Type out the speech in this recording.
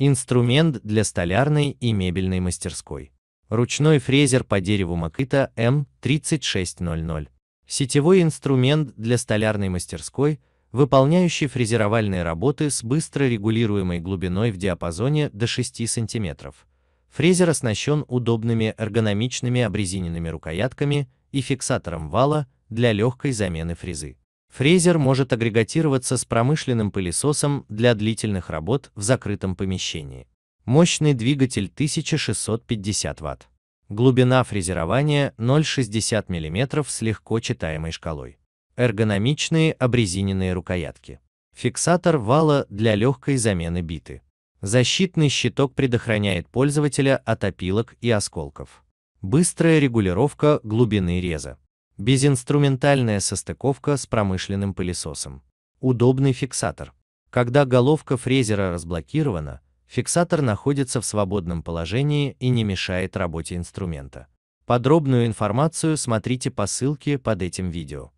Инструмент для столярной и мебельной мастерской. Ручной фрезер по дереву Макита М3600. Сетевой инструмент для столярной мастерской, выполняющий фрезеровальные работы с быстро регулируемой глубиной в диапазоне до 6 см. Фрезер оснащен удобными эргономичными обрезиненными рукоятками и фиксатором вала для легкой замены фрезы. Фрезер может агрегатироваться с промышленным пылесосом для длительных работ в закрытом помещении. Мощный двигатель 1650 Вт. Глубина фрезерования 0,60 мм с легко читаемой шкалой. Эргономичные обрезиненные рукоятки. Фиксатор вала для легкой замены биты. Защитный щиток предохраняет пользователя от опилок и осколков. Быстрая регулировка глубины реза. Безинструментальная состыковка с промышленным пылесосом. Удобный фиксатор. Когда головка фрезера разблокирована, фиксатор находится в свободном положении и не мешает работе инструмента. Подробную информацию смотрите по ссылке под этим видео.